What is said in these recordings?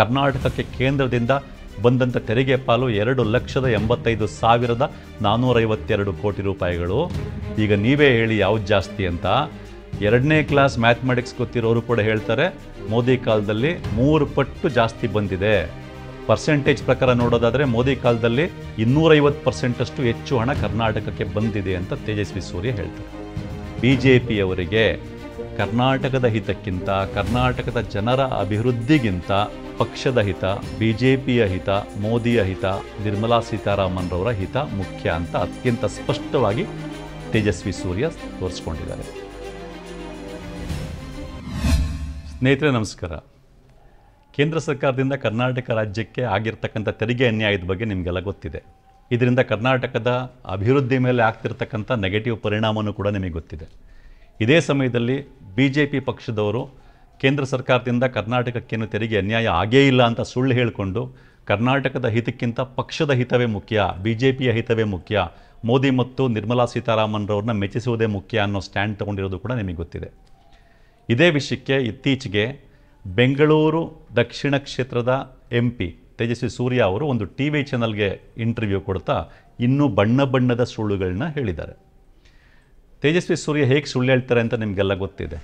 ಕರ್ನಾಟಕಕ್ಕೆ ಕೇಂದ್ರದಿಂದ ಬಂದಂಥ ತೆರಿಗೆ ಪಾಲು ಎರಡು ಲಕ್ಷದ ಎಂಬತ್ತೈದು ಸಾವಿರದ ನಾನ್ನೂರೈವತ್ತೆರಡು ಕೋಟಿ ರೂಪಾಯಿಗಳು ಈಗ ನೀವೇ ಹೇಳಿ ಯಾವ್ದು ಜಾಸ್ತಿ ಅಂತ ಎರಡನೇ ಕ್ಲಾಸ್ ಮ್ಯಾಥಮೆಟಿಕ್ಸ್ ಗೊತ್ತಿರೋರು ಕೂಡ ಹೇಳ್ತಾರೆ ಮೋದಿ ಕಾಲದಲ್ಲಿ ಮೂರು ಪಟ್ಟು ಜಾಸ್ತಿ ಬಂದಿದೆ ಪರ್ಸೆಂಟೇಜ್ ಪ್ರಕಾರ ನೋಡೋದಾದರೆ ಮೋದಿ ಕಾಲದಲ್ಲಿ ಇನ್ನೂರೈವತ್ತು ಪರ್ಸೆಂಟಷ್ಟು ಹೆಚ್ಚು ಹಣ ಕರ್ನಾಟಕಕ್ಕೆ ಬಂದಿದೆ ಅಂತ ತೇಜಸ್ವಿ ಸೂರ್ಯ ಹೇಳ್ತಾರೆ ಬಿ ಜೆ ಪಿಯವರಿಗೆ ಕರ್ನಾಟಕದ ಹಿತಕ್ಕಿಂತ ಕರ್ನಾಟಕದ ಜನರ ಅಭಿವೃದ್ಧಿಗಿಂತ ಪಕ್ಷದ ಹಿತ ಬಿ ಜೆ ಹಿತ ಮೋದಿಯ ಹಿತ ನಿರ್ಮಲಾ ಸೀತಾರಾಮನ್ರವರ ಹಿತ ಮುಖ್ಯ ಅಂತ ಅತ್ಯಂತ ಸ್ಪಷ್ಟವಾಗಿ ತೇಜಸ್ವಿ ಸೂರ್ಯ ತೋರಿಸ್ಕೊಂಡಿದ್ದಾರೆ ಸ್ನೇಹಿತರೆ ನಮಸ್ಕಾರ ಕೇಂದ್ರ ಸರ್ಕಾರದಿಂದ ಕರ್ನಾಟಕ ರಾಜ್ಯಕ್ಕೆ ಆಗಿರ್ತಕ್ಕಂಥ ತೆರಿಗೆ ಅನ್ಯಾಯದ ಬಗ್ಗೆ ನಿಮಗೆಲ್ಲ ಗೊತ್ತಿದೆ ಇದರಿಂದ ಕರ್ನಾಟಕದ ಅಭಿವೃದ್ಧಿ ಮೇಲೆ ಆಗ್ತಿರ್ತಕ್ಕಂಥ ನೆಗೆಟಿವ್ ಪರಿಣಾಮವೂ ಕೂಡ ನಿಮಗೆ ಗೊತ್ತಿದೆ ಇದೇ ಸಮಯದಲ್ಲಿ ಬಿ ಜೆ ಪಿ ಪಕ್ಷದವರು ಕೇಂದ್ರ ಸರ್ಕಾರದಿಂದ ಕರ್ನಾಟಕಕ್ಕೇನು ತೆರಿಗೆ ಅನ್ಯಾಯ ಆಗೇ ಇಲ್ಲ ಅಂತ ಸುಳ್ಳು ಹೇಳಿಕೊಂಡು ಕರ್ನಾಟಕದ ಹಿತಕ್ಕಿಂತ ಪಕ್ಷದ ಹಿತವೇ ಮುಖ್ಯ ಬಿ ಜೆ ಪಿಯ ಹಿತವೇ ಮುಖ್ಯ ಮೋದಿ ಮತ್ತು ನಿರ್ಮಲಾ ಸೀತಾರಾಮನ್ರವ್ರನ್ನ ಮೆಚ್ಚಿಸುವುದೇ ಮುಖ್ಯ ಅನ್ನೋ ಸ್ಟ್ಯಾಂಡ್ ತೊಗೊಂಡಿರೋದು ಕೂಡ ನಿಮಗೆ ಗೊತ್ತಿದೆ ಇದೇ ವಿಷಯಕ್ಕೆ ಇತ್ತೀಚೆಗೆ ಬೆಂಗಳೂರು ದಕ್ಷಿಣ ಕ್ಷೇತ್ರದ ಎಂ ಪಿ ತೇಜಸ್ವಿ ಸೂರ್ಯ ಅವರು ಒಂದು ಟಿ ವಿ ಚಾನಲ್ಗೆ ಇಂಟರ್ವ್ಯೂ ಕೊಡ್ತಾ ಇನ್ನೂ ಬಣ್ಣ ಬಣ್ಣದ ಸುಳ್ಳುಗಳನ್ನ ಹೇಳಿದ್ದಾರೆ ತೇಜಸ್ವಿ ಸೂರ್ಯ ಹೇಗೆ ಸುಳ್ಳು ಹೇಳ್ತಾರೆ ಅಂತ ನಿಮಗೆಲ್ಲ ಗೊತ್ತಿದೆ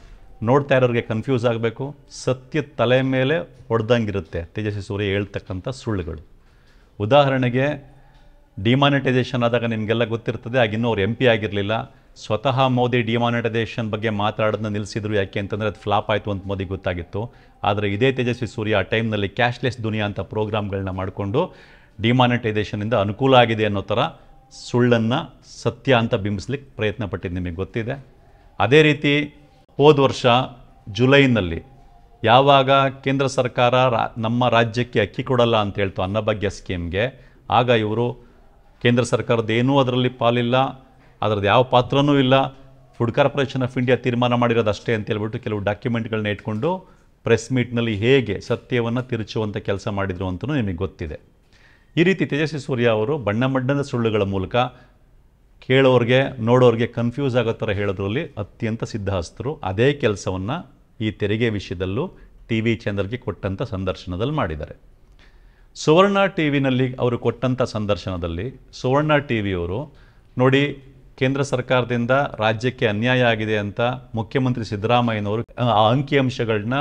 ನೋಡ್ತಾ ಇರೋರಿಗೆ ಕನ್ಫ್ಯೂಸ್ ಆಗಬೇಕು ಸತ್ಯ ತಲೆ ಮೇಲೆ ಹೊಡೆದಂಗಿರುತ್ತೆ ತೇಜಸ್ವಿ ಸೂರ್ಯ ಹೇಳ್ತಕ್ಕಂಥ ಸುಳ್ಳುಗಳು ಉದಾಹರಣೆಗೆ ಡಿಮಾನಿಟೈಸೇಷನ್ ಆದಾಗ ನಿಮಗೆಲ್ಲ ಗೊತ್ತಿರ್ತದೆ ಆಗಿನ್ನೂ ಅವ್ರು ಎಂ ಪಿ ಆಗಿರಲಿಲ್ಲ ಸ್ವತಃ ಮೋದಿ ಡಿಮಾನಿಟೈಸೇಷನ್ ಬಗ್ಗೆ ಮಾತಾಡೋದನ್ನ ನಿಲ್ಲಿಸಿದ್ರು ಯಾಕೆ ಅಂತಂದರೆ ಅದು ಫ್ಲಾಪ್ ಆಯಿತು ಅಂತ ಮೋದಿ ಗೊತ್ತಾಗಿತ್ತು ಆದರೆ ಇದೇ ತೇಜಸ್ವಿ ಸೂರ್ಯ ಆ ಟೈಮ್ನಲ್ಲಿ ಕ್ಯಾಶ್ಲೆಸ್ ದುನಿಯಾ ಅಂತ ಪ್ರೋಗ್ರಾಮ್ಗಳನ್ನ ಮಾಡಿಕೊಂಡು ಡಿಮಾನಿಟೈಸೇಷನಿಂದ ಅನುಕೂಲ ಆಗಿದೆ ಅನ್ನೋ ಥರ ಸುಳ್ಳನ್ನು ಸತ್ಯ ಅಂತ ಬಿಂಬಿಸ್ಲಿಕ್ಕೆ ಪ್ರಯತ್ನ ಪಟ್ಟಿದ್ದು ನಿಮಗೆ ಗೊತ್ತಿದೆ ಅದೇ ರೀತಿ ಹೋದ ವರ್ಷ ಜುಲೈನಲ್ಲಿ ಯಾವಾಗ ಕೇಂದ್ರ ಸರ್ಕಾರ ರಾ ನಮ್ಮ ರಾಜ್ಯಕ್ಕೆ ಅಕ್ಕಿ ಕೊಡಲ್ಲ ಅಂತ ಹೇಳ್ತು ಅನ್ನಭಾಗ್ಯ ಸ್ಕೀಮ್ಗೆ ಆಗ ಇವರು ಕೇಂದ್ರ ಸರ್ಕಾರದ ಏನೂ ಅದರಲ್ಲಿ ಪಾಲಿಲ್ಲ ಅದರದ್ದು ಯಾವ ಪಾತ್ರನೂ ಇಲ್ಲ ಫುಡ್ ಕಾರ್ಪೊರೇಷನ್ ಆಫ್ ಇಂಡಿಯಾ ತೀರ್ಮಾನ ಮಾಡಿರೋದು ಅಷ್ಟೇ ಅಂತ ಹೇಳ್ಬಿಟ್ಟು ಕೆಲವು ಡಾಕ್ಯುಮೆಂಟ್ಗಳನ್ನ ಇಟ್ಕೊಂಡು ಪ್ರೆಸ್ ಮೀಟ್ನಲ್ಲಿ ಹೇಗೆ ಸತ್ಯವನ್ನು ತಿರುಚುವಂಥ ಕೆಲಸ ಮಾಡಿದರು ಅಂತಲೂ ನಿಮಗೆ ಗೊತ್ತಿದೆ ಈ ರೀತಿ ತೇಜಸ್ವಿ ಸೂರ್ಯ ಅವರು ಬಣ್ಣ ಮಣ್ಣದ ಸುಳ್ಳುಗಳ ಮೂಲಕ ಕೇಳೋರಿಗೆ ನೋಡೋರಿಗೆ ಕನ್ಫ್ಯೂಸ್ ಆಗೋ ಥರ ಹೇಳೋದ್ರಲ್ಲಿ ಅತ್ಯಂತ ಸಿದ್ಧಾಸ್ತರು ಅದೇ ಕೆಲಸವನ್ನು ಈ ತೆರಿಗೆ ವಿಷಯದಲ್ಲೂ ಟಿ ವಿ ಚಂದ್ರಿಗೆ ಕೊಟ್ಟಂಥ ಸಂದರ್ಶನದಲ್ಲಿ ಮಾಡಿದ್ದಾರೆ ಸುವರ್ಣ ಟಿ ವಿನಲ್ಲಿ ಅವರು ಕೊಟ್ಟಂಥ ಸಂದರ್ಶನದಲ್ಲಿ ಸುವರ್ಣ ಟಿ ವಿಯವರು ನೋಡಿ ಕೇಂದ್ರ ಸರ್ಕಾರದಿಂದ ರಾಜ್ಯಕ್ಕೆ ಅನ್ಯಾಯ ಆಗಿದೆ ಅಂತ ಮುಖ್ಯಮಂತ್ರಿ ಸಿದ್ದರಾಮಯ್ಯನವರು ಆ ಅಂಕಿಅಂಶಗಳನ್ನ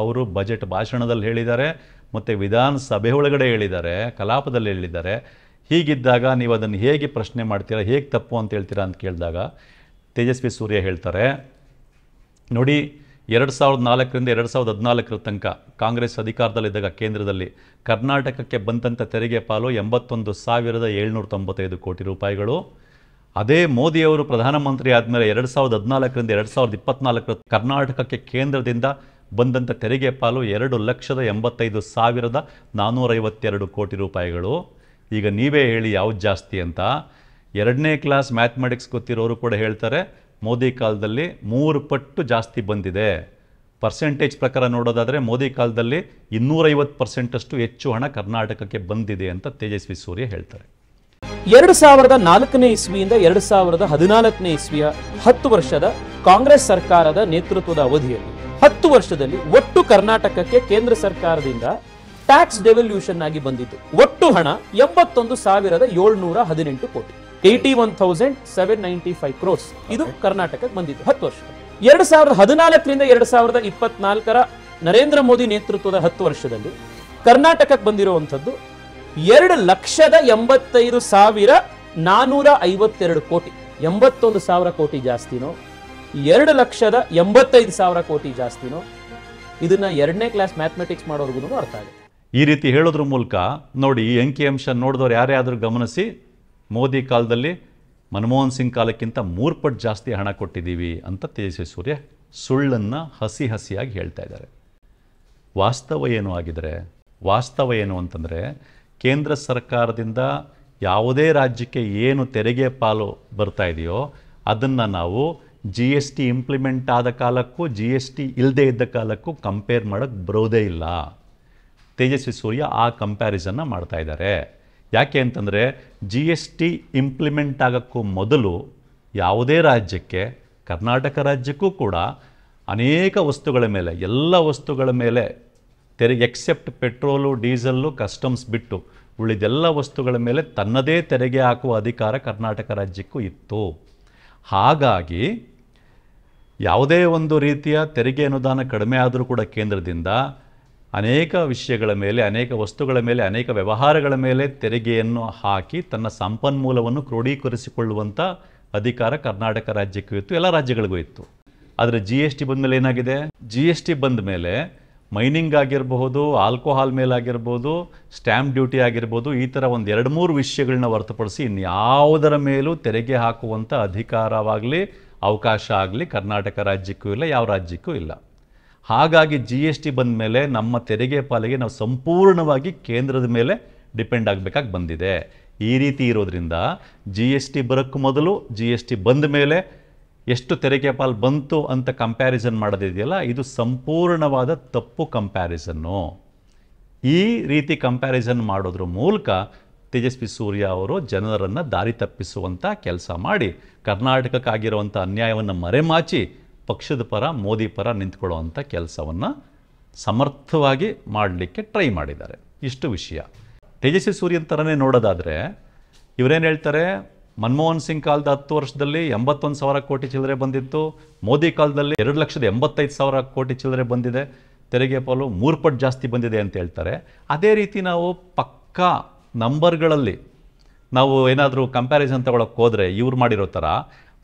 ಅವರು ಬಜೆಟ್ ಭಾಷಣದಲ್ಲಿ ಹೇಳಿದ್ದಾರೆ ಮತ್ತು ವಿಧಾನಸಭೆ ಒಳಗಡೆ ಹೇಳಿದ್ದಾರೆ ಕಲಾಪದಲ್ಲಿ ಹೇಳಿದ್ದಾರೆ ಹೀಗಿದ್ದಾಗ ನೀವು ಅದನ್ನು ಹೇಗೆ ಪ್ರಶ್ನೆ ಮಾಡ್ತೀರಾ ಹೇಗೆ ತಪ್ಪು ಅಂತ ಹೇಳ್ತೀರಾ ಅಂತ ಕೇಳಿದಾಗ ತೇಜಸ್ವಿ ಸೂರ್ಯ ಹೇಳ್ತಾರೆ ನೋಡಿ ಎರಡು ಸಾವಿರದ ನಾಲ್ಕರಿಂದ ಎರಡು ಸಾವಿರದ ಹದಿನಾಲ್ಕರ ತನಕ ಕಾಂಗ್ರೆಸ್ ಅಧಿಕಾರದಲ್ಲಿದ್ದಾಗ ಕೇಂದ್ರದಲ್ಲಿ ಕರ್ನಾಟಕಕ್ಕೆ ಬಂದಂಥ ತೆರಿಗೆ ಪಾಲು ಎಂಬತ್ತೊಂದು ಸಾವಿರದ ಏಳ್ನೂರ ತೊಂಬತ್ತೈದು ಕೋಟಿ ರೂಪಾಯಿಗಳು ಅದೇ ಮೋದಿಯವರು ಪ್ರಧಾನಮಂತ್ರಿ ಆದಮೇಲೆ ಎರಡು ಸಾವಿರದ ಹದಿನಾಲ್ಕರಿಂದ ಎರಡು ಸಾವಿರದ ಇಪ್ಪತ್ನಾಲ್ಕರ ಕರ್ನಾಟಕಕ್ಕೆ ಕೇಂದ್ರದಿಂದ ಬಂದಂಥ ತೆರಿಗೆ ಪಾಲು ಎರಡು ಲಕ್ಷದ ಎಂಬತ್ತೈದು ಸಾವಿರದ ನಾನ್ನೂರೈವತ್ತೆರಡು ಕೋಟಿ ರೂಪಾಯಿಗಳು ಈಗ ನೀವೇ ಹೇಳಿ ಯಾವ್ದು ಜಾಸ್ತಿ ಅಂತ ಎರಡನೇ ಕ್ಲಾಸ್ ಮ್ಯಾಥಮೆಟಿಕ್ಸ್ ಗೊತ್ತಿರೋರು ಕೂಡ ಹೇಳ್ತಾರೆ ಮೋದಿ ಕಾಲದಲ್ಲಿ ಮೂರು ಪಟ್ಟು ಜಾಸ್ತಿ ಬಂದಿದೆ ಪರ್ಸೆಂಟೇಜ್ ಪ್ರಕಾರ ನೋಡೋದಾದರೆ ಮೋದಿ ಕಾಲದಲ್ಲಿ ಇನ್ನೂರೈವತ್ತು ಪರ್ಸೆಂಟಷ್ಟು ಹೆಚ್ಚು ಹಣ ಕರ್ನಾಟಕಕ್ಕೆ ಬಂದಿದೆ ಅಂತ ತೇಜಸ್ವಿ ಸೂರ್ಯ ಹೇಳ್ತಾರೆ ಎರಡು ಸಾವಿರದ ನಾಲ್ಕನೇ ಇಸ್ವಿಯಿಂದ ಎರಡು ಸಾವಿರದ ಹದಿನಾಲ್ಕನೇ ಇಸ್ವಿಯ ಹತ್ತು ವರ್ಷದ ಕಾಂಗ್ರೆಸ್ ಸರ್ಕಾರದ ನೇತೃತ್ವದ ಅವಧಿಯಲ್ಲಿ ಹತ್ತು ವರ್ಷದಲ್ಲಿ ಒಟ್ಟು ಕರ್ನಾಟಕಕ್ಕೆ ಕೇಂದ್ರ ಸರ್ಕಾರದಿಂದ ಟ್ಯಾಕ್ಸ್ ಡೆವಲ್ಯೂಷನ್ ಆಗಿ ಬಂದಿತ್ತು ಒಟ್ಟು ಹಣ ಎಂಬತ್ತೊಂದು ಸಾವಿರದ ಏಳ್ನೂರ ಹದಿನೆಂಟು ಕೋಟಿ eighty one thousand seven ninety five crores ಇದು ಕರ್ನಾಟಕಕ್ಕೆ ಬಂದಿತ್ತು ಹತ್ತು ವರ್ಷ ಎರಡ್ ಸಾವಿರದ ಹದಿನಾಲ್ಕರಿಂದ ಎರಡ್ ಸಾವಿರದ ಇಪ್ಪತ್ನಾಲ್ಕರ ನರೇಂದ್ರ ಮೋದಿ ನೇತೃತ್ವದ ಹತ್ತು ವರ್ಷದಲ್ಲಿ ಕರ್ನಾಟಕಕ್ಕೆ ಬಂದಿರುವಂಥದ್ದು ಎರಡು ಲಕ್ಷದ ಎಂಬತ್ತೈದು ಸಾವಿರ ನಾನೂರ ಐವತ್ತೆರಡು ಕೋಟಿ ಎಂಬತ್ತೊಂದು ಸಾವಿರ ಕೋಟಿ ಜಾಸ್ತಿನೋ ಎರಡು ಲಕ್ಷದ ಎಂಬತ್ತೈದು ಸಾವಿರ ಕೋಟಿ ಜಾಸ್ತಿನೋ ಇದನ್ನ ಎರಡನೇ ಕ್ಲಾಸ್ ಮ್ಯಾಥಮೆಟಿಕ್ಸ್ ಮಾಡೋರ್ಗು ಅರ್ಥ ಆಗುತ್ತೆ ಈ ರೀತಿ ಹೇಳೋದ್ರ ಮೂಲಕ ನೋಡಿ ಈ ಅಂಶ ನೋಡಿದವ್ರು ಯಾರೇ ಆದರೂ ಗಮನಿಸಿ ಮೋದಿ ಕಾಲದಲ್ಲಿ ಮನಮೋಹನ್ ಸಿಂಗ್ ಕಾಲಕ್ಕಿಂತ ಮೂರು ಪಟ್ಟು ಜಾಸ್ತಿ ಹಣ ಕೊಟ್ಟಿದ್ದೀವಿ ಅಂತ ತೇಜಸ್ವಿ ಸೂರ್ಯ ಸುಳ್ಳನ್ನು ಹಸಿ ಹಸಿಯಾಗಿ ಹೇಳ್ತಾ ಇದ್ದಾರೆ ವಾಸ್ತವ ಏನು ಆಗಿದರೆ ವಾಸ್ತವ ಏನು ಅಂತಂದರೆ ಕೇಂದ್ರ ಸರ್ಕಾರದಿಂದ ಯಾವುದೇ ರಾಜ್ಯಕ್ಕೆ ಏನು ತೆರಿಗೆ ಪಾಲು ಬರ್ತಾ ಇದೆಯೋ ಅದನ್ನು ನಾವು ಜಿ ಎಸ್ ಟಿ ಇಂಪ್ಲಿಮೆಂಟ್ ಆದ ಕಾಲಕ್ಕೂ ಜಿ ಎಸ್ ಟಿ ಇಲ್ಲದೇ ಇದ್ದ ಕಾಲಕ್ಕೂ ಕಂಪೇರ್ ಮಾಡೋಕ್ಕೆ ಬರೋದೇ ಇಲ್ಲ ತೇಜಸ್ವಿ ಸೂರ್ಯ ಆ ಕಂಪ್ಯಾರಿಸನ್ನ ಮಾಡ್ತಾ ಇದ್ದಾರೆ ಯಾಕೆ ಅಂತಂದರೆ ಜಿ ಎಸ್ ಟಿ ಇಂಪ್ಲಿಮೆಂಟ್ ಆಗೋಕ್ಕೂ ಮೊದಲು ಯಾವುದೇ ರಾಜ್ಯಕ್ಕೆ ಕರ್ನಾಟಕ ರಾಜ್ಯಕ್ಕೂ ಕೂಡ ಅನೇಕ ವಸ್ತುಗಳ ಮೇಲೆ ಎಲ್ಲ ವಸ್ತುಗಳ ಮೇಲೆ ತೆರಿಗೆ ಎಕ್ಸೆಪ್ಟ್ ಪೆಟ್ರೋಲು ಡೀಸಲ್ಲು ಕಸ್ಟಮ್ಸ್ ಬಿಟ್ಟು ಉಳಿದೆಲ್ಲ ವಸ್ತುಗಳ ಮೇಲೆ ತನ್ನದೇ ತೆರಿಗೆ ಹಾಕುವ ಅಧಿಕಾರ ಕರ್ನಾಟಕ ರಾಜ್ಯಕ್ಕೂ ಇತ್ತು ಹಾಗಾಗಿ ಯಾವುದೇ ಒಂದು ರೀತಿಯ ತೆರಿಗೆ ಅನುದಾನ ಕಡಿಮೆ ಆದರೂ ಕೂಡ ಕೇಂದ್ರದಿಂದ ಅನೇಕ ವಿಷಯಗಳ ಮೇಲೆ ಅನೇಕ ವಸ್ತುಗಳ ಮೇಲೆ ಅನೇಕ ವ್ಯವಹಾರಗಳ ಮೇಲೆ ತೆರಿಗೆಯನ್ನು ಹಾಕಿ ತನ್ನ ಸಂಪನ್ಮೂಲವನ್ನು ಕ್ರೋಢೀಕರಿಸಿಕೊಳ್ಳುವಂಥ ಅಧಿಕಾರ ಕರ್ನಾಟಕ ರಾಜ್ಯಕ್ಕೂ ಇತ್ತು ಎಲ್ಲ ರಾಜ್ಯಗಳಿಗೂ ಇತ್ತು ಆದರೆ ಜಿ ಎಸ್ ಟಿ ಮೇಲೆ ಏನಾಗಿದೆ ಜಿ ಎಸ್ ಟಿ ಬಂದ ಮೇಲೆ ಮೈನಿಂಗ್ ಆಗಿರಬಹುದು ಆಲ್ಕೋಹಾಲ್ ಮೇಲಾಗಿರ್ಬೋದು ಸ್ಟ್ಯಾಂಪ್ ಡ್ಯೂಟಿ ಆಗಿರ್ಬೋದು ಈ ಥರ ಒಂದು ಎರಡು ಮೂರು ವಿಷಯಗಳನ್ನ ಹೊರತುಪಡಿಸಿ ಇನ್ಯಾವುದರ ಮೇಲೂ ತೆರಿಗೆ ಹಾಕುವಂಥ ಅಧಿಕಾರವಾಗಲಿ ಅವಕಾಶ ಆಗಲಿ ಕರ್ನಾಟಕ ರಾಜ್ಯಕ್ಕೂ ಇಲ್ಲ ಯಾವ ರಾಜ್ಯಕ್ಕೂ ಇಲ್ಲ ಹಾಗಾಗಿ ಜಿ ಎಸ್ ಟಿ ಬಂದ ಮೇಲೆ ನಮ್ಮ ತೆರಿಗೆ ಪಾಲಿಗೆ ನಾವು ಸಂಪೂರ್ಣವಾಗಿ ಕೇಂದ್ರದ ಮೇಲೆ ಡಿಪೆಂಡ್ ಆಗಬೇಕಾಗಿ ಬಂದಿದೆ ಈ ರೀತಿ ಇರೋದ್ರಿಂದ ಜಿ ಎಸ್ ಟಿ ಬರೋಕ್ಕೂ ಮೊದಲು ಜಿ ಎಸ್ ಟಿ ಬಂದ ಮೇಲೆ ಎಷ್ಟು ತೆರಿಗೆ ಪಾಲು ಬಂತು ಅಂತ ಕಂಪ್ಯಾರಿಸನ್ ಮಾಡೋದಿದೆಯಲ್ಲ ಇದು ಸಂಪೂರ್ಣವಾದ ತಪ್ಪು ಕಂಪ್ಯಾರಿಸನ್ನು ಈ ರೀತಿ ಕಂಪ್ಯಾರಿಸನ್ ಮಾಡೋದ್ರ ಮೂಲಕ ತೇಜಸ್ವಿ ಸೂರ್ಯ ಅವರು ಜನರನ್ನು ದಾರಿ ತಪ್ಪಿಸುವಂಥ ಕೆಲಸ ಮಾಡಿ ಕರ್ನಾಟಕಕ್ಕಾಗಿರುವಂಥ ಅನ್ಯಾಯವನ್ನು ಮರೆಮಾಚಿ ಪಕ್ಷದ ಪರ ಮೋದಿ ಪರ ನಿಂತ್ಕೊಳ್ಳುವಂಥ ಕೆಲಸವನ್ನು ಸಮರ್ಥವಾಗಿ ಮಾಡಲಿಕ್ಕೆ ಟ್ರೈ ಮಾಡಿದ್ದಾರೆ ಇಷ್ಟು ವಿಷಯ ತೇಜಸ್ವಿ ಸೂರ್ಯನ ಥರನೇ ನೋಡೋದಾದರೆ ಇವರೇನು ಹೇಳ್ತಾರೆ ಮನಮೋಹನ್ ಸಿಂಗ್ ಕಾಲದ ಹತ್ತು ವರ್ಷದಲ್ಲಿ ಎಂಬತ್ತೊಂದು ಸಾವಿರ ಕೋಟಿ ಚಿಲ್ಲರೆ ಬಂದಿತ್ತು ಮೋದಿ ಕಾಲದಲ್ಲಿ ಎರಡು ಲಕ್ಷದ ಎಂಬತ್ತೈದು ಸಾವಿರ ಕೋಟಿ ಚಿಲ್ಲರೆ ಬಂದಿದೆ ತೆರಿಗೆ ಪಾಲು ಮೂರು ಪಟ್ಟು ಜಾಸ್ತಿ ಬಂದಿದೆ ಅಂತ ಹೇಳ್ತಾರೆ ಅದೇ ರೀತಿ ನಾವು ಪಕ್ಕಾ ನಂಬರ್ಗಳಲ್ಲಿ ನಾವು ಏನಾದರೂ ಕಂಪ್ಯಾರಿಸನ್ ತಗೊಳಕ್ಕೆ ಹೋದರೆ ಇವ್ರು ಮಾಡಿರೋ ಥರ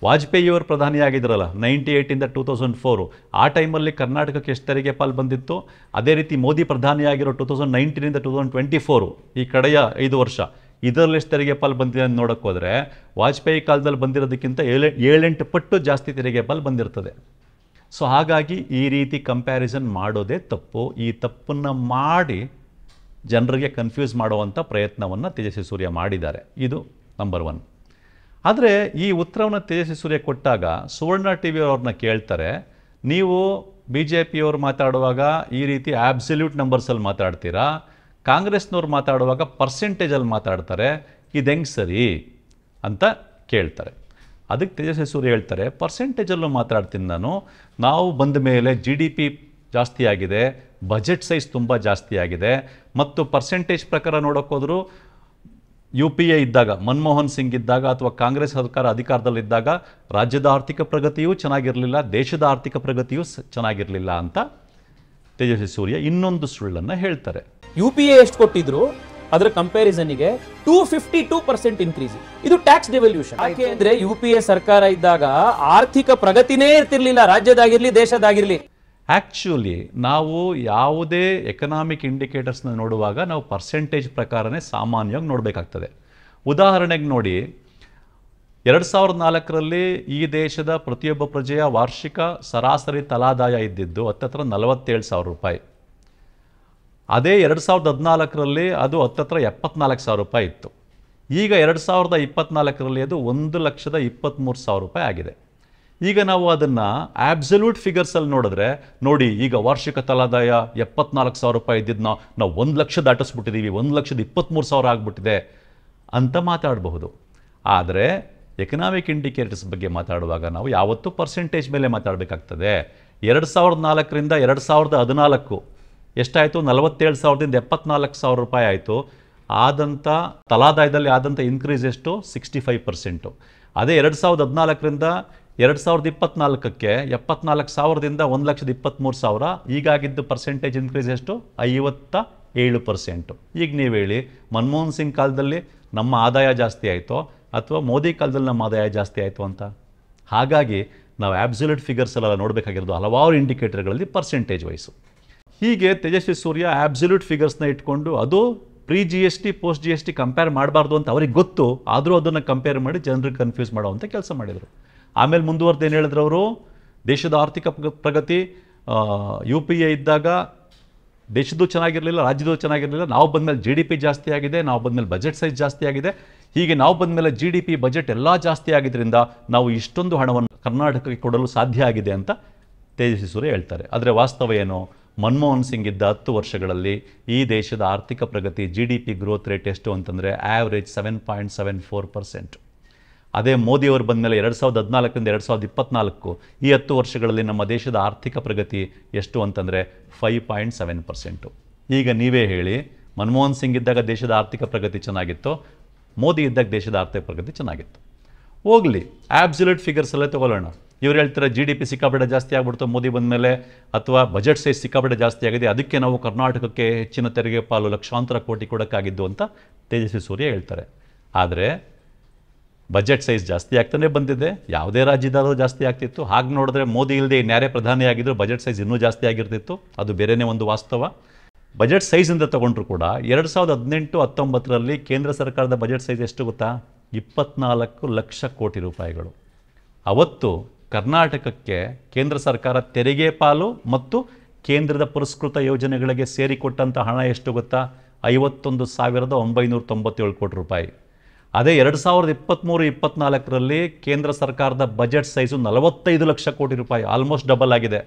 ವಾಜಪೇಯಿಯವರು ಪ್ರಧಾನಿಯಾಗಿದ್ದರಲ್ಲ ನೈಂಟಿ ಏಯ್ಟಿಂದ ಟೂ ತೌಸಂಡ್ ಫೋರು ಆ ಟೈಮಲ್ಲಿ ಕರ್ನಾಟಕಕ್ಕೆ ಎಷ್ಟು ತೆರಿಗೆ ಪಾಲ್ ಬಂದಿತ್ತು ಅದೇ ರೀತಿ ಮೋದಿ ಪ್ರಧಾನಿಯಾಗಿರೋ ಟೂ ತೌಸಂಡ್ ನೈನ್ಟೀನಿಂದ ಟೂ ತೌಸಂಡ್ ಟ್ವೆಂಟಿ ಫೋರು ಈ ಕಡೆಯ ಐದು ವರ್ಷ ಇದರಲ್ಲಿ ಎಷ್ಟು ತೆರಿಗೆ ಪಾಲ್ ಬಂದಿದೆ ಅಂತ ನೋಡೋಕ್ಕೋದ್ರೆ ವಾಜಪೇಯಿ ಕಾಲದಲ್ಲಿ ಬಂದಿರೋದಕ್ಕಿಂತ ಏಳೆ ಏಳೆಂಟು ಪಟ್ಟು ಜಾಸ್ತಿ ತೆರಿಗೆ ಪಾಲ್ ಬಂದಿರ್ತದೆ ಸೊ ಹಾಗಾಗಿ ಈ ರೀತಿ ಕಂಪ್ಯಾರಿಸನ್ ಮಾಡೋದೇ ತಪ್ಪು ಈ ತಪ್ಪನ್ನು ಮಾಡಿ ಜನರಿಗೆ ಕನ್ಫ್ಯೂಸ್ ಮಾಡುವಂಥ ಪ್ರಯತ್ನವನ್ನು ತೇಜಸ್ವಿ ಸೂರ್ಯ ಮಾಡಿದ್ದಾರೆ ಇದು ನಂಬರ್ ಒನ್ ಆದರೆ ಈ ಉತ್ತರವನ್ನು ತೇಜಸ್ವಿ ಸೂರ್ಯ ಕೊಟ್ಟಾಗ ಸುವರ್ಣ ಟಿ ವಿಯವ್ರನ್ನ ಕೇಳ್ತಾರೆ ನೀವು ಬಿ ಜೆ ಪಿಯವರು ಮಾತಾಡುವಾಗ ಈ ರೀತಿ ಆಬ್ಸಲ್ಯೂಟ್ ನಂಬರ್ಸಲ್ಲಿ ಮಾತಾಡ್ತೀರಾ ಕಾಂಗ್ರೆಸ್ನವ್ರು ಮಾತಾಡುವಾಗ ಪರ್ಸೆಂಟೇಜಲ್ಲಿ ಮಾತಾಡ್ತಾರೆ ಇದು ಹೆಂಗೆ ಸರಿ ಅಂತ ಕೇಳ್ತಾರೆ ಅದಕ್ಕೆ ತೇಜಸ್ವಿ ಸೂರ್ಯ ಹೇಳ್ತಾರೆ ಪರ್ಸೆಂಟೇಜಲ್ಲೂ ಮಾತಾಡ್ತೀನಿ ನಾನು ನಾವು ಬಂದ ಮೇಲೆ ಜಿ ಡಿ ಪಿ ಜಾಸ್ತಿ ಆಗಿದೆ ಬಜೆಟ್ ಸೈಜ್ ತುಂಬ ಜಾಸ್ತಿ ಆಗಿದೆ ಮತ್ತು ಪರ್ಸೆಂಟೇಜ್ ಪ್ರಕಾರ ನೋಡೋಕ್ಕೋದ್ರೂ ಯು ಪಿ ಎ ಇದ್ದಾಗ ಮನಮೋಹನ್ ಸಿಂಗ್ ಇದ್ದಾಗ ಅಥವಾ ಕಾಂಗ್ರೆಸ್ ಸರ್ಕಾರ ಅಧಿಕಾರದಲ್ಲಿದ್ದಾಗ ರಾಜ್ಯದ ಆರ್ಥಿಕ ಪ್ರಗತಿಯೂ ಚೆನ್ನಾಗಿರಲಿಲ್ಲ ದೇಶದ ಆರ್ಥಿಕ ಪ್ರಗತಿಯೂ ಚೆನ್ನಾಗಿರಲಿಲ್ಲ ಅಂತ ತೇಜಸ್ವಿ ಸೂರ್ಯ ಇನ್ನೊಂದು ಸುಳ್ಳನ್ನು ಹೇಳ್ತಾರೆ ಯು ಪಿ ಎ ಎಷ್ಟು ಕೊಟ್ಟಿದ್ರು ಅದರ ಕಂಪ್ಯಾರಿಸನ್ಗೆ two fifty two percent increase ಇದು ಟ್ಯಾಕ್ಸ್ ಡೆವಲ್ಯೂಷನ್ ಯಾಕೆ ಅಂದ್ರೆ ಯು ಪಿ ಎ ಸರ್ಕಾರ ಇದ್ದಾಗ ಆರ್ಥಿಕ ಪ್ರಗತಿನೇ ಇರ್ತಿರ್ಲಿಲ್ಲ ರಾಜ್ಯದಾಗಿರ್ಲಿ ದೇಶದಾಗಿರ್ಲಿ ಆ್ಯಕ್ಚುಲಿ ನಾವು ಯಾವುದೇ ಎಕನಾಮಿಕ್ ಇಂಡಿಕೇಟರ್ಸ್ನ ನೋಡುವಾಗ ನಾವು ಪರ್ಸೆಂಟೇಜ್ ಪ್ರಕಾರನೇ ಸಾಮಾನ್ಯವಾಗಿ ನೋಡಬೇಕಾಗ್ತದೆ ಉದಾಹರಣೆಗೆ ನೋಡಿ ಎರಡು ಸಾವಿರದ ನಾಲ್ಕರಲ್ಲಿ ಈ ದೇಶದ ಪ್ರತಿಯೊಬ್ಬ ಪ್ರಜೆಯ ವಾರ್ಷಿಕ ಸರಾಸರಿ ತಲಾದಾಯ ಇದ್ದಿದ್ದು ಹತ್ತತ್ರ ನಲವತ್ತೇಳು ಸಾವಿರ ರೂಪಾಯಿ ಅದೇ ಎರಡು ಸಾವಿರದ ಹದಿನಾಲ್ಕರಲ್ಲಿ ಅದು ಹತ್ತತ್ರ ಎಪ್ಪತ್ನಾಲ್ಕು ಸಾವಿರ ರೂಪಾಯಿ ಇತ್ತು ಈಗ ಎರಡು ಸಾವಿರದ ಇಪ್ಪತ್ನಾಲ್ಕರಲ್ಲಿ ಅದು ಒಂದು ಲಕ್ಷದ ಇಪ್ಪತ್ತ್ಮೂರು ಸಾವಿರ ರೂಪಾಯಿ ಆಗಿದೆ ಈಗ ನಾವು ಅದನ್ನು ಆಬ್ಸಲ್ಯೂಟ್ ಫಿಗರ್ಸಲ್ಲಿ ನೋಡಿದ್ರೆ ನೋಡಿ ಈಗ ವಾರ್ಷಿಕ ತಲಾದಾಯ ಎಪ್ಪತ್ನಾಲ್ಕು ಸಾವಿರ ರೂಪಾಯಿ ಇದ್ದಿದ್ದನ್ನ ನಾವು ಒಂದು ಲಕ್ಷ ದಾಟಿಸ್ಬಿಟ್ಟಿದ್ದೀವಿ ಒಂದು ಲಕ್ಷದ ಇಪ್ಪತ್ತ್ಮೂರು ಸಾವಿರ ಆಗಿಬಿಟ್ಟಿದೆ ಅಂತ ಮಾತಾಡಬಹುದು ಆದರೆ ಎಕನಾಮಿಕ್ ಇಂಡಿಕೇಟರ್ಸ್ ಬಗ್ಗೆ ಮಾತಾಡುವಾಗ ನಾವು ಯಾವತ್ತೂ ಪರ್ಸೆಂಟೇಜ್ ಮೇಲೆ ಮಾತಾಡಬೇಕಾಗ್ತದೆ ಎರಡು ಸಾವಿರದ ನಾಲ್ಕರಿಂದ ಎರಡು ಸಾವಿರದ ಹದಿನಾಲ್ಕು ಎಷ್ಟಾಯಿತು ನಲವತ್ತೇಳು ಸಾವಿರದಿಂದ ಎಪ್ಪತ್ನಾಲ್ಕು ಸಾವಿರ ರೂಪಾಯಿ ಆಯಿತು ಆದಂಥ ತಲಾದಾಯದಲ್ಲಿ ಆದಂಥ ಇನ್ಕ್ರೀಸ್ ಎಷ್ಟು ಸಿಕ್ಸ್ಟಿ ಫೈವ್ ಪರ್ಸೆಂಟು ಅದೇ ಎರಡು ಸಾವಿರದ ಹದಿನಾಲ್ಕರಿಂದ ಎರಡು ಸಾವಿರದ ಇಪ್ಪತ್ನಾಲ್ಕಕ್ಕೆ ಎಪ್ಪತ್ನಾಲ್ಕು ಸಾವಿರದಿಂದ ಒಂದು ಲಕ್ಷದ ಇಪ್ಪತ್ತ್ಮೂರು ಸಾವಿರ ಈಗಾಗಿದ್ದು ಪರ್ಸೆಂಟೇಜ್ ಇನ್ಕ್ರೀಸ್ ಎಷ್ಟು ಐವತ್ತ ಏಳು ಪರ್ಸೆಂಟು ಈಗ ನೀವು ಹೇಳಿ ಮನಮೋಹನ್ ಸಿಂಗ್ ಕಾಲದಲ್ಲಿ ನಮ್ಮ ಆದಾಯ ಜಾಸ್ತಿ ಆಯಿತು ಅಥವಾ ಮೋದಿ ಕಾಲದಲ್ಲಿ ನಮ್ಮ ಆದಾಯ ಜಾಸ್ತಿ ಆಯಿತು ಅಂತ ಹಾಗಾಗಿ ನಾವು ಆಬ್ಸಲ್ಯೂಟ್ ಫಿಗರ್ಸ್ ಎಲ್ಲ ನೋಡಬೇಕಾಗಿರೋದು ಹಲವಾರು ಇಂಡಿಕೇಟರ್ಗಳಲ್ಲಿ ಪರ್ಸೆಂಟೇಜ್ ವೈಸು ಹೀಗೆ ತೇಜಸ್ವಿ ಸೂರ್ಯ ಆಬ್ಸಲ್ಯೂಟ್ ಫಿಗರ್ಸ್ನ ಇಟ್ಕೊಂಡು ಅದು pre G S T post G S T compare ಮಾಡಬಾರ್ದು ಅಂತ ಅವ್ರಿಗೆ ಗೊತ್ತು ಆದರೂ ಅದನ್ನು ಕಂಪೇರ್ ಮಾಡಿ ಜನರಿಗೆ ಕನ್ಫ್ಯೂಸ್ ಅಂತ ಕೆಲಸ ಮಾಡಿದರು ಆಮೇಲೆ ಮುಂದುವರೆದು ಏನು ಹೇಳಿದ್ರು ಅವರು ದೇಶದ ಆರ್ಥಿಕ ಪ್ರಗತಿ ಯು ಪಿ ಎ ಇದ್ದಾಗ ದೇಶದ್ದು ಚೆನ್ನಾಗಿರಲಿಲ್ಲ ರಾಜ್ಯದ್ದು ಚೆನ್ನಾಗಿರಲಿಲ್ಲ ನಾವು ಬಂದಮೇಲೆ ಜಿ ಡಿ ಪಿ ಜಾಸ್ತಿ ಆಗಿದೆ ನಾವು ಬಂದಮೇಲೆ ಬಜೆಟ್ ಸೈಜ್ ಜಾಸ್ತಿ ಆಗಿದೆ ಹೀಗೆ ನಾವು ಬಂದಮೇಲೆ ಜಿ ಡಿ ಪಿ ಬಜೆಟ್ ಎಲ್ಲ ಜಾಸ್ತಿ ಆಗಿದ್ದರಿಂದ ನಾವು ಇಷ್ಟೊಂದು ಹಣವನ್ನು ಕರ್ನಾಟಕಕ್ಕೆ ಕೊಡಲು ಸಾಧ್ಯ ಆಗಿದೆ ಅಂತ ತೇಜಸ್ವಿ ಸೂರ್ಯ ಹೇಳ್ತಾರೆ ಆದರೆ ವಾಸ್ತವ ಏನು ಮನಮೋಹನ್ ಸಿಂಗ್ ಇದ್ದ ಹತ್ತು ವರ್ಷಗಳಲ್ಲಿ ಈ ದೇಶದ ಆರ್ಥಿಕ ಪ್ರಗತಿ G D P growth rate ಎಷ್ಟು ಅಂತಂದರೆ average seven point seven four percent ಅದೇ ಮೋದಿಯವರು ಬಂದ ಮೇಲೆ ಎರಡು ಸಾವಿರದ ಹದಿನಾಲ್ಕರಿಂದ ಎರಡು ಸಾವಿರದ ಇಪ್ಪತ್ನಾಲ್ಕು ಈ ಹತ್ತು ವರ್ಷಗಳಲ್ಲಿ ನಮ್ಮ ದೇಶದ ಆರ್ಥಿಕ ಪ್ರಗತಿ ಎಷ್ಟು ಅಂತಂದರೆ ಫೈವ್ ಪಾಯಿಂಟ್ ಸೆವೆನ್ ಪರ್ಸೆಂಟು ಈಗ ನೀವೇ ಹೇಳಿ ಮನಮೋಹನ್ ಸಿಂಗ್ ಇದ್ದಾಗ ದೇಶದ ಆರ್ಥಿಕ ಪ್ರಗತಿ ಚೆನ್ನಾಗಿತ್ತು ಮೋದಿ ಇದ್ದಾಗ ದೇಶದ ಆರ್ಥಿಕ ಪ್ರಗತಿ ಚೆನ್ನಾಗಿತ್ತು ಹೋಗಲಿ ಆಬ್ಸಲ್ಯೂಟ್ ಫಿಗರ್ಸಲ್ಲೇ ತೊಗೊಳ್ಳೋಣ ಇವರು ಹೇಳ್ತಾರೆ ಜಿ ಡಿ ಪಿ ಸಿಕ್ಕಾಬೇಡ ಜಾಸ್ತಿ ಆಗ್ಬಿಡ್ತು ಮೋದಿ ಬಂದ ಮೇಲೆ ಅಥವಾ ಬಜೆಟ್ ಸೈಜ್ ಸಿಕ್ಕಾಪಟ್ಟೆ ಜಾಸ್ತಿ ಆಗಿದೆ ಅದಕ್ಕೆ ನಾವು ಕರ್ನಾಟಕಕ್ಕೆ ಹೆಚ್ಚಿನ ತೆರಿಗೆ ಪಾಲು ಲಕ್ಷಾಂತರ ಕೋಟಿ ಕೊಡೋಕ್ಕಾಗಿದ್ದು ಅಂತ ತೇಜಸ್ವಿ ಸೂರ್ಯ ಹೇಳ್ತಾರೆ ಆದರೆ ಬಜೆಟ್ ಸೈಜ್ ಜಾಸ್ತಿ ಆಗ್ತಾನೆ ಬಂದಿದೆ ಯಾವುದೇ ರಾಜ್ಯದಲ್ಲೂ ಜಾಸ್ತಿ ಆಗ್ತಿತ್ತು ಹಾಗೆ ನೋಡಿದ್ರೆ ಮೋದಿ ಇಲ್ಲದೆ ಇನ್ಯಾರೇ ಪ್ರಧಾನಿ ಆಗಿದ್ದರೂ ಬಜೆಟ್ ಸೈಜ್ ಇನ್ನೂ ಜಾಸ್ತಿ ಆಗಿರ್ತಿತ್ತು ಅದು ಬೇರೆಯೇ ಒಂದು ವಾಸ್ತವ ಬಜೆಟ್ ಸೈಜಿಂದ ತಗೊಂಡ್ರು ಕೂಡ ಎರಡು ಸಾವಿರದ ಹದಿನೆಂಟು ಹತ್ತೊಂಬತ್ತರಲ್ಲಿ ಕೇಂದ್ರ ಸರ್ಕಾರದ ಬಜೆಟ್ ಸೈಜ್ ಎಷ್ಟು ಗೊತ್ತಾ ಇಪ್ಪತ್ನಾಲ್ಕು ಲಕ್ಷ ಕೋಟಿ ರೂಪಾಯಿಗಳು ಅವತ್ತು ಕರ್ನಾಟಕಕ್ಕೆ ಕೇಂದ್ರ ಸರ್ಕಾರ ತೆರಿಗೆ ಪಾಲು ಮತ್ತು ಕೇಂದ್ರದ ಪುರಸ್ಕೃತ ಯೋಜನೆಗಳಿಗೆ ಸೇರಿಕೊಟ್ಟಂಥ ಹಣ ಎಷ್ಟು ಗೊತ್ತಾ ಐವತ್ತೊಂದು ಸಾವಿರದ ಒಂಬೈನೂರ ತೊಂಬತ್ತೇಳು ಕೋಟಿ ರೂಪಾಯಿ ಅದೇ ಎರಡು ಸಾವಿರದ ಇಪ್ಪತ್ತ್ಮೂರು ಇಪ್ಪತ್ತ್ನಾಲ್ಕರಲ್ಲಿ ಕೇಂದ್ರ ಸರ್ಕಾರದ ಬಜೆಟ್ ಸೈಜು ನಲವತ್ತೈದು ಲಕ್ಷ ಕೋಟಿ ರೂಪಾಯಿ ಆಲ್ಮೋಸ್ಟ್ ಡಬಲ್ ಆಗಿದೆ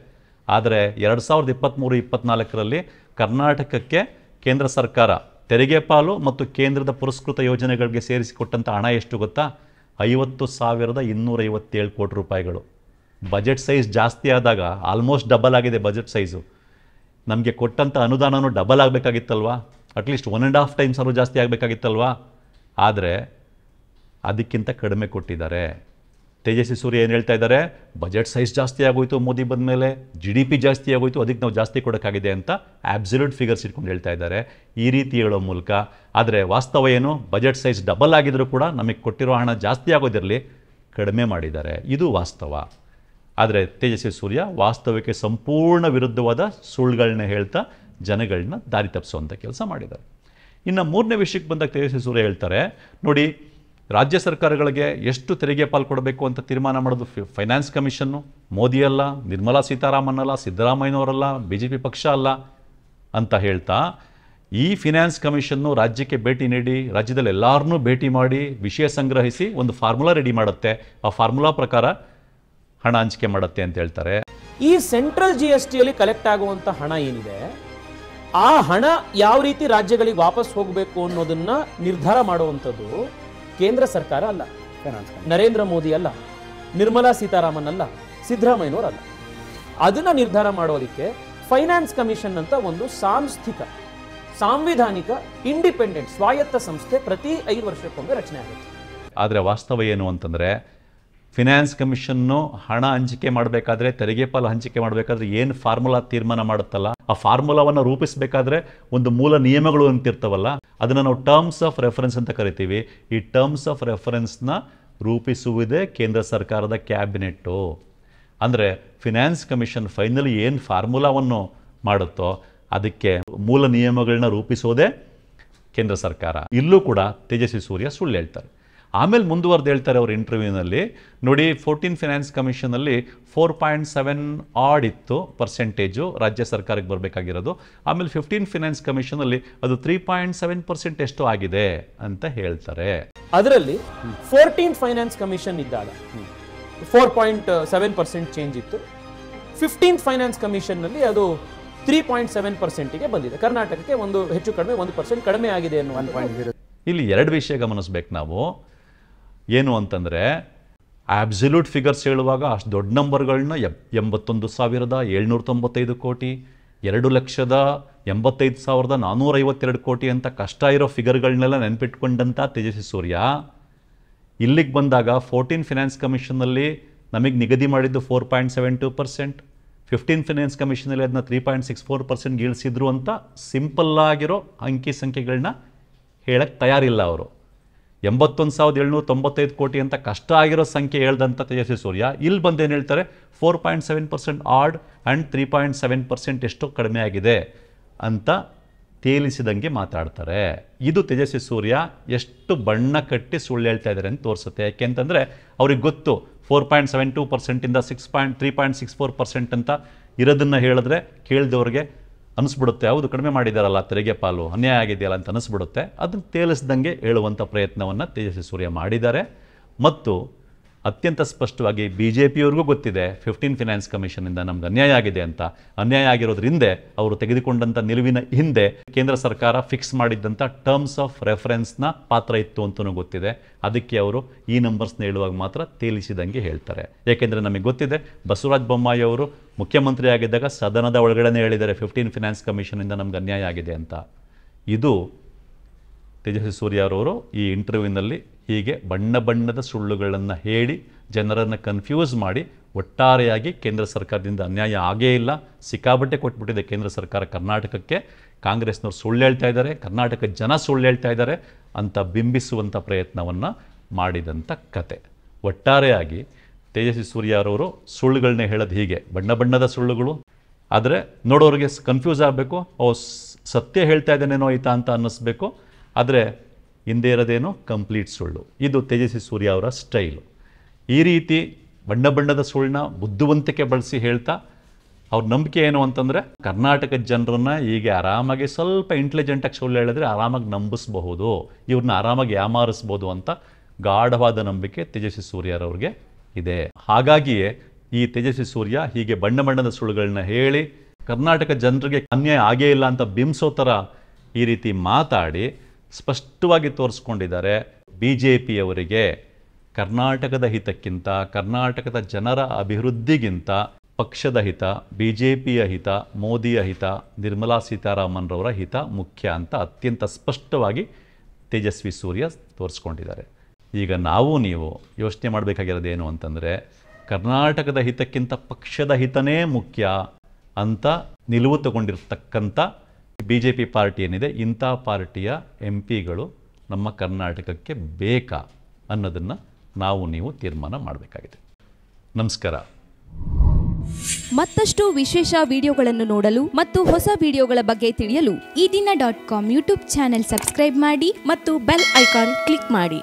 ಆದರೆ ಎರಡು ಸಾವಿರದ ಇಪ್ಪತ್ತ್ಮೂರು ಇಪ್ಪತ್ನಾಲ್ಕರಲ್ಲಿ ಕರ್ನಾಟಕಕ್ಕೆ ಕೇಂದ್ರ ಸರ್ಕಾರ ತೆರಿಗೆ ಪಾಲು ಮತ್ತು ಕೇಂದ್ರದ ಪುರಸ್ಕೃತ ಯೋಜನೆಗಳಿಗೆ ಸೇರಿಸಿಕೊಟ್ಟಂಥ ಹಣ ಎಷ್ಟು ಗೊತ್ತಾ ಐವತ್ತು ಸಾವಿರದ ಇನ್ನೂರೈವತ್ತೇಳು ಕೋಟಿ ರೂಪಾಯಿಗಳು ಬಜೆಟ್ ಸೈಜ್ ಜಾಸ್ತಿ ಆದಾಗ ಆಲ್ಮೋಸ್ಟ್ ಡಬಲ್ ಆಗಿದೆ ಬಜೆಟ್ ಸೈಜು ನಮಗೆ ಕೊಟ್ಟಂಥ ಅನುದಾನವೂ ಡಬಲ್ ಆಗಬೇಕಾಗಿತ್ತಲ್ವಾ at least one and half times ಅವರು ಜಾಸ್ತಿ ಆಗಬೇಕಾಗಿತ್ತಲ್ವಾ ಆದರೆ ಅದಕ್ಕಿಂತ ಕಡಿಮೆ ಕೊಟ್ಟಿದ್ದಾರೆ ತೇಜಸ್ವಿ ಸೂರ್ಯ ಏನು ಹೇಳ್ತಾ ಇದ್ದಾರೆ ಬಜೆಟ್ ಸೈಜ್ ಜಾಸ್ತಿ ಆಗೋಯ್ತು ಮೋದಿ ಬಂದ ಮೇಲೆ ಜಿ ಡಿ ಪಿ ಜಾಸ್ತಿ ಆಗೋಯ್ತು ಅದಕ್ಕೆ ನಾವು ಜಾಸ್ತಿ ಕೊಡೋಕ್ಕಾಗಿದೆ ಅಂತ ಆಬ್ಸಲ್ಯೂಟ್ ಫಿಗರ್ಸ್ ಇಟ್ಕೊಂಡು ಹೇಳ್ತಾ ಇದ್ದಾರೆ ಈ ರೀತಿ ಹೇಳೋ ಮೂಲಕ ಆದರೆ ವಾಸ್ತವ ಏನು ಬಜೆಟ್ ಸೈಜ್ ಡಬಲ್ ಆಗಿದ್ದರೂ ಕೂಡ ನಮಗೆ ಕೊಟ್ಟಿರೋ ಹಣ ಜಾಸ್ತಿ ಆಗೋದಿರಲಿ ಕಡಿಮೆ ಮಾಡಿದ್ದಾರೆ ಇದು ವಾಸ್ತವ ಆದರೆ ತೇಜಸ್ವಿ ಸೂರ್ಯ ವಾಸ್ತವಕ್ಕೆ ಸಂಪೂರ್ಣ ವಿರುದ್ಧವಾದ ಸುಳ್ಳುಗಳನ್ನ ಹೇಳ್ತಾ ಜನಗಳನ್ನ ದಾರಿ ತಪ್ಪಿಸುವಂಥ ಕೆಲಸ ಮಾಡಿದ್ದಾರೆ ಇನ್ನು ಮೂರನೇ ವಿಷಯಕ್ಕೆ ಬಂದಾಗ ತೇಜಸ್ವಿ ಸೂರ್ಯ ಹೇಳ್ತಾರೆ ನೋಡಿ ರಾಜ್ಯ ಸರ್ಕಾರಗಳಿಗೆ ಎಷ್ಟು ತೆರಿಗೆ ಪಾಲು ಕೊಡಬೇಕು ಅಂತ ತೀರ್ಮಾನ ಮಾಡೋದು ಫೈನಾನ್ಸ್ ಕಮಿಷನ್ನು ಮೋದಿ ಅಲ್ಲ ನಿರ್ಮಲಾ ಸೀತಾರಾಮನ್ ಅಲ್ಲ ಸಿದ್ದರಾಮಯ್ಯನವರಲ್ಲ ಬಿ ಜೆ ಪಿ ಪಕ್ಷ ಅಲ್ಲ ಅಂತ ಹೇಳ್ತಾ ಈ ಫಿನಾನ್ಸ್ ಕಮಿಷನ್ನು ರಾಜ್ಯಕ್ಕೆ ಭೇಟಿ ನೀಡಿ ರಾಜ್ಯದಲ್ಲಿ ಎಲ್ಲರನ್ನೂ ಭೇಟಿ ಮಾಡಿ ವಿಷಯ ಸಂಗ್ರಹಿಸಿ ಒಂದು ಫಾರ್ಮುಲಾ ರೆಡಿ ಮಾಡುತ್ತೆ ಆ ಫಾರ್ಮುಲಾ ಪ್ರಕಾರ ಹಣ ಹಂಚಿಕೆ ಮಾಡುತ್ತೆ ಅಂತ ಹೇಳ್ತಾರೆ ಈ ಸೆಂಟ್ರಲ್ ಜಿ ಎಸ್ ಟಿಯಲ್ಲಿ ಕಲೆಕ್ಟ್ ಆಗುವಂಥ ಹಣ ಏನಿದೆ ಆ ಹಣ ಯಾವ ರೀತಿ ರಾಜ್ಯಗಳಿಗೆ ವಾಪಸ್ ಹೋಗಬೇಕು ಅನ್ನೋದನ್ನ ನಿರ್ಧಾರ ಮಾಡುವಂಥದ್ದು ಕೇಂದ್ರ ಸರ್ಕಾರ ಅಲ್ಲ ನರೇಂದ್ರ ಮೋದಿ ಅಲ್ಲ ನಿರ್ಮಲಾ ಸೀತಾರಾಮನ್ ಅಲ್ಲ ಸಿದ್ದರಾಮಯ್ಯನವರಲ್ಲ ಅದನ್ನ ನಿರ್ಧಾರ ಮಾಡೋದಕ್ಕೆ ಫೈನಾನ್ಸ್ ಕಮಿಷನ್ ಅಂತ ಒಂದು ಸಾಂಸ್ಥಿಕ ಸಾಂವಿಧಾನಿಕ ಇಂಡಿಪೆಂಡೆಂಟ್ ಸ್ವಾಯತ್ತ ಸಂಸ್ಥೆ ಪ್ರತಿ ಐದು ವರ್ಷಕ್ಕೊಮ್ಮೆ ರಚನೆ ಆಗುತ್ತೆ ಆದರೆ ವಾಸ್ತವ ಏನು ಅಂತಂದ್ರೆ ಫಿನಾನ್ಸ್ ಕಮಿಷನ್ನು ಹಣ ಹಂಚಿಕೆ ಮಾಡಬೇಕಾದ್ರೆ ತೆರಿಗೆ ಪಾಲು ಹಂಚಿಕೆ ಮಾಡಬೇಕಾದ್ರೆ ಏನು ಫಾರ್ಮುಲಾ ತೀರ್ಮಾನ ಮಾಡುತ್ತಲ್ಲ ಆ ಫಾರ್ಮುಲಾವನ್ನು ರೂಪಿಸಬೇಕಾದ್ರೆ ಒಂದು ಮೂಲ ನಿಯಮಗಳು ಅಂತಿರ್ತವಲ್ಲ ಅದನ್ನು ನಾವು ಟರ್ಮ್ಸ್ ಆಫ್ ರೆಫರೆನ್ಸ್ ಅಂತ ಕರಿತೀವಿ ಈ ಟರ್ಮ್ಸ್ ಆಫ್ ರೆಫರೆನ್ಸ್ನ ರೂಪಿಸುವುದೇ ಕೇಂದ್ರ ಸರ್ಕಾರದ ಕ್ಯಾಬಿನೆಟ್ಟು ಅಂದರೆ ಫಿನಾನ್ಸ್ ಕಮಿಷನ್ ಫೈನಲಿ ಏನು ಫಾರ್ಮುಲಾವನ್ನು ಮಾಡುತ್ತೋ ಅದಕ್ಕೆ ಮೂಲ ನಿಯಮಗಳನ್ನ ರೂಪಿಸೋದೇ ಕೇಂದ್ರ ಸರ್ಕಾರ ಇಲ್ಲೂ ಕೂಡ ತೇಜಸ್ವಿ ಸೂರ್ಯ ಸುಳ್ಳು ಹೇಳ್ತಾರೆ ಆಮೇಲೆ ಮುಂದುವರೆದು ಹೇಳ್ತಾರೆ ಅವ್ರ ಇಂಟರ್ವ್ಯೂನಲ್ಲಿ ನೋಡಿ ಫೋರ್ಟೀನ್ ಫಿನಾನ್ಸ್ ಕಮಿಷನಲ್ಲಿ ಫೋರ್ ಪಾಯಿಂಟ್ ಸೆವೆನ್ ಆಡ್ ಇತ್ತು ಪರ್ಸೆಂಟೇಜು ರಾಜ್ಯ ಸರ್ಕಾರಕ್ಕೆ ಬರಬೇಕಾಗಿರೋದು ಆಮೇಲೆ ಫಿಫ್ಟೀನ್ ಫಿನಾನ್ಸ್ ಕಮಿಷನಲ್ಲಿ ಅದು ತ್ರೀ ಪಾಯಿಂಟ್ ಸೆವೆನ್ ಪರ್ಸೆಂಟ್ ಎಷ್ಟು ಆಗಿದೆ ಅಂತ ಹೇಳ್ತಾರೆ ಅದರಲ್ಲಿ ಫೋರ್ಟೀನ್ ಫೈನಾನ್ಸ್ ಕಮಿಷನ್ ಇದ್ದಾಗ four point seven percent change ಇತ್ತು ಫಿಫ್ಟೀನ್ ಫೈನಾನ್ಸ್ ಕಮಿಷನ್ನಲ್ಲಿ ಅದು ತ್ರೀ ಪಾಯಿಂಟ್ ಸೆವೆನ್ ಪರ್ಸೆಂಟಿಗೆ ಬಂದಿದೆ ಕರ್ನಾಟಕಕ್ಕೆ ಒಂದು ಹೆಚ್ಚು ಕಡಿಮೆ ಒಂದು ಪರ್ಸೆಂಟ್ ಕಡಿಮೆ ಆಗಿದೆ ಅನ್ನೋ ಇಲ್ಲಿ ಎರಡು ವಿಷಯ ಗಮನಿಸ್ಬೇಕು ನಾವು ಏನು ಅಂತಂದರೆ ಆಬ್ಸಲ್ಯೂಟ್ ಫಿಗರ್ಸ್ ಹೇಳುವಾಗ ಅಷ್ಟು ದೊಡ್ಡ ನಂಬರ್ಗಳನ್ನ ಎಂಬತ್ತೊಂದು ಸಾವಿರದ ಏಳ್ನೂರ ತೊಂಬತ್ತೈದು ಕೋಟಿ ಎರಡು ಲಕ್ಷದ ಎಂಬತ್ತೈದು ಸಾವಿರದ ಐವತ್ತೆರಡು ಕೋಟಿ ಅಂತ ಕಷ್ಟ ಇರೋ ಫಿಗರ್ಗಳನ್ನೆಲ್ಲ ನೆನಪಿಟ್ಕೊಂಡಂಥ ತೇಜಸ್ವಿ ಸೂರ್ಯ ಇಲ್ಲಿಗೆ ಬಂದಾಗ ಫೋರ್ಟೀನ್ ಫಿನಾನ್ಸ್ ಕಮಿಷನಲ್ಲಿ ನಮಗೆ ನಿಗದಿ ಮಾಡಿದ್ದು four point seven two percent fifteen finance ಕಮಿಷನಲ್ಲಿ ಅದನ್ನ three point six four percent ಗೀಳಿಸಿದ್ರು ಅಂತ ಸಿಂಪಲ್ಲಾಗಿರೋ ಅಂಕಿ ಸಂಖ್ಯೆಗಳನ್ನ ಹೇಳಕ್ಕೆ ತಯಾರಿಲ್ಲ ಅವರು ಎಂಬತ್ತೊಂದು ಸಾವಿರದ ಏಳ್ನೂರ ತೊಂಬತ್ತೈದು ಕೋಟಿ ಅಂತ ಕಷ್ಟ ಆಗಿರೋ ಸಂಖ್ಯೆ ಹೇಳ್ದಂಥ ತೇಜಸ್ವಿ ಸೂರ್ಯ ಇಲ್ಲಿ ಬಂದು ಏನು ಹೇಳ್ತಾರೆ four point seven percent odd and three point seven percent ಎಷ್ಟು ಕಡಿಮೆ ಆಗಿದೆ ಅಂತ ತೇಲಿಸಿದಂಗೆ ಮಾತಾಡ್ತಾರೆ ಇದು ತೇಜಸ್ವಿ ಸೂರ್ಯ ಎಷ್ಟು ಬಣ್ಣ ಕಟ್ಟಿ ಸುಳ್ಳು ಹೇಳ್ತಾ ಇದ್ದಾರೆ ಅಂತ ತೋರಿಸುತ್ತೆ ಯಾಕೆಂತಂದರೆ ಅವ್ರಿಗೆ ಗೊತ್ತು ಫೋರ್ ಪಾಯಿಂಟ್ ಸೆವೆನ್ ಟೂ ಪರ್ಸೆಂಟಿಂದ six point three point six four percent ಅಂತ ಇರೋದನ್ನು ಹೇಳಿದ್ರೆ ಕೇಳಿದವ್ರಿಗೆ ಅನಿಸ್ಬಿಡುತ್ತೆ ಹೌದು ಕಡಿಮೆ ಮಾಡಿದಾರಲ್ಲ ತೆರಿಗೆ ಪಾಲು ಅನ್ಯಾಯ ಆಗಿದೆಯಲ್ಲ ಅಂತ ಅನಿಸ್ಬಿಡುತ್ತೆ ಅದನ್ನು ತೇಲಿಸ್ದಂಗೆ ಹೇಳುವಂಥ ಪ್ರಯತ್ನವನ್ನು ತೇಜಸ್ವಿ ಸೂರ್ಯ ಮಾಡಿದ್ದಾರೆ ಮತ್ತು ಅತ್ಯಂತ ಸ್ಪಷ್ಟವಾಗಿ ಬಿ ಜೆ ಪಿಯವ್ರಿಗೂ ಗೊತ್ತಿದೆ ಫಿಫ್ಟೀನ್ ಫಿನಾನ್ಸ್ ಕಮಿಷನಿಂದ ನಮ್ಗೆ ಅನ್ಯಾಯ ಆಗಿದೆ ಅಂತ ಅನ್ಯಾಯ ಆಗಿರೋದ್ರಿಂದೆ ಅವರು ತೆಗೆದುಕೊಂಡಂಥ ನಿಲುವಿನ ಹಿಂದೆ ಕೇಂದ್ರ ಸರ್ಕಾರ ಫಿಕ್ಸ್ ಮಾಡಿದ್ದಂಥ ಟರ್ಮ್ಸ್ ಆಫ್ ರೆಫರೆನ್ಸ್ನ ಪಾತ್ರ ಇತ್ತು ಅಂತಲೂ ಗೊತ್ತಿದೆ ಅದಕ್ಕೆ ಅವರು ಈ ನಂಬರ್ಸ್ನ ಹೇಳುವಾಗ ಮಾತ್ರ ತೇಲಿಸಿದಂಗೆ ಹೇಳ್ತಾರೆ ಏಕೆಂದರೆ ನಮಗೆ ಗೊತ್ತಿದೆ ಬಸವರಾಜ ಬೊಮ್ಮಾಯಿ ಅವರು ಮುಖ್ಯಮಂತ್ರಿ ಆಗಿದ್ದಾಗ ಸದನದ ಒಳಗಡೆ ಹೇಳಿದ್ದಾರೆ ಫಿಫ್ಟೀನ್ ಫಿನಾನ್ಸ್ ಕಮಿಷನಿಂದ ನಮ್ಗೆ ಅನ್ಯಾಯ ಆಗಿದೆ ಅಂತ ಇದು ತೇಜಸ್ವಿ ಸೂರ್ಯರವರು ಈ ಇಂಟರ್ವ್ಯೂನಲ್ಲಿ ಹೀಗೆ ಬಣ್ಣ ಬಣ್ಣದ ಸುಳ್ಳುಗಳನ್ನು ಹೇಳಿ ಜನರನ್ನು ಕನ್ಫ್ಯೂಸ್ ಮಾಡಿ ಒಟ್ಟಾರೆಯಾಗಿ ಕೇಂದ್ರ ಸರ್ಕಾರದಿಂದ ಅನ್ಯಾಯ ಆಗೇ ಇಲ್ಲ ಸಿಕ್ಕಾಬಟ್ಟೆ ಕೊಟ್ಬಿಟ್ಟಿದೆ ಕೇಂದ್ರ ಸರ್ಕಾರ ಕರ್ನಾಟಕಕ್ಕೆ ಕಾಂಗ್ರೆಸ್ನವ್ರು ಸುಳ್ಳು ಹೇಳ್ತಾ ಇದ್ದಾರೆ ಕರ್ನಾಟಕ ಜನ ಸುಳ್ಳು ಹೇಳ್ತಾ ಇದ್ದಾರೆ ಅಂತ ಬಿಂಬಿಸುವಂಥ ಪ್ರಯತ್ನವನ್ನು ಮಾಡಿದಂಥ ಕತೆ ಒಟ್ಟಾರೆಯಾಗಿ ತೇಜಸ್ವಿ ಸೂರ್ಯರವರು ಸುಳ್ಳುಗಳನ್ನೇ ಹೇಳೋದು ಹೀಗೆ ಬಣ್ಣ ಬಣ್ಣದ ಸುಳ್ಳುಗಳು ಆದರೆ ನೋಡೋರಿಗೆ ಕನ್ಫ್ಯೂಸ್ ಆಗಬೇಕು ಓ ಸತ್ಯ ಹೇಳ್ತಾ ಇದ್ದಾನೇನೋ ಆಯಿತಾ ಅಂತ ಅನ್ನಿಸ್ಬೇಕು ಆದರೆ ಹಿಂದೆ ಇರೋದೇನು ಕಂಪ್ಲೀಟ್ ಸುಳ್ಳು ಇದು ತೇಜಸ್ವಿ ಸೂರ್ಯ ಅವರ ಸ್ಟೈಲು ಈ ರೀತಿ ಬಣ್ಣ ಬಣ್ಣದ ಸುಳ್ಳನ್ನ ಬುದ್ಧಿವಂತಿಕೆ ಬಳಸಿ ಹೇಳ್ತಾ ಅವ್ರ ನಂಬಿಕೆ ಏನು ಅಂತಂದರೆ ಕರ್ನಾಟಕದ ಜನರನ್ನ ಹೀಗೆ ಆರಾಮಾಗಿ ಸ್ವಲ್ಪ ಇಂಟೆಲಿಜೆಂಟಾಗಿ ಸುಳ್ಳು ಹೇಳಿದ್ರೆ ಆರಾಮಾಗಿ ನಂಬಿಸ್ಬಹುದು ಇವ್ರನ್ನ ಆರಾಮಾಗಿ ಯಾಮಾರಿಸ್ಬೋದು ಅಂತ ಗಾಢವಾದ ನಂಬಿಕೆ ತೇಜಸ್ವಿ ಸೂರ್ಯರವ್ರಿಗೆ ಇದೆ ಹಾಗಾಗಿಯೇ ಈ ತೇಜಸ್ವಿ ಸೂರ್ಯ ಹೀಗೆ ಬಣ್ಣ ಬಣ್ಣದ ಸುಳ್ಳುಗಳನ್ನ ಹೇಳಿ ಕರ್ನಾಟಕ ಜನರಿಗೆ ಅನ್ಯಾಯ ಆಗೇ ಇಲ್ಲ ಅಂತ ಬಿಂಬಿಸೋ ಥರ ಈ ರೀತಿ ಮಾತಾಡಿ ಸ್ಪಷ್ಟವಾಗಿ ತೋರಿಸ್ಕೊಂಡಿದ್ದಾರೆ ಬಿ ಜೆ ಪಿಯವರಿಗೆ ಕರ್ನಾಟಕದ ಹಿತಕ್ಕಿಂತ ಕರ್ನಾಟಕದ ಜನರ ಅಭಿವೃದ್ಧಿಗಿಂತ ಪಕ್ಷದ ಹಿತ ಬಿ ಜೆ ಪಿಯ ಹಿತ ಮೋದಿಯ ಹಿತ ನಿರ್ಮಲಾ ಸೀತಾರಾಮನ್ರವರ ಹಿತ ಮುಖ್ಯ ಅಂತ ಅತ್ಯಂತ ಸ್ಪಷ್ಟವಾಗಿ ತೇಜಸ್ವಿ ಸೂರ್ಯ ತೋರಿಸ್ಕೊಂಡಿದ್ದಾರೆ ಈಗ ನಾವು ನೀವು ಯೋಚನೆ ಮಾಡಬೇಕಾಗಿರೋದೇನು ಅಂತಂದರೆ ಕರ್ನಾಟಕದ ಹಿತಕ್ಕಿಂತ ಪಕ್ಷದ ಹಿತನೇ ಮುಖ್ಯ ಅಂತ ನಿಲುವು ತಗೊಂಡಿರ್ತಕ್ಕಂಥ ಬಿ ಜೆ ಪಿ ಪಾರ್ಟಿ ಏನಿದೆ ಇಂಥ ಪಾರ್ಟಿಯ ಎಂ ಪಿಗಳು ನಮ್ಮ ಕರ್ನಾಟಕಕ್ಕೆ ಬೇಕಾ ಅನ್ನೋದನ್ನು ನಾವು ನೀವು ತೀರ್ಮಾನ ಮಾಡಬೇಕಾಗಿದೆ ನಮಸ್ಕಾರ ಮತ್ತಷ್ಟು ವಿಶೇಷ ವಿಡಿಯೋಗಳನ್ನು ನೋಡಲು ಮತ್ತು ಹೊಸ ವಿಡಿಯೋಗಳ ಬಗ್ಗೆ ತಿಳಿಯಲು Eedina dot com YouTube channel subscribe ಮಾಡಿ ಮತ್ತು ಬೆಲ್ ಐಕಾನ್ ಕ್ಲಿಕ್ ಮಾಡಿ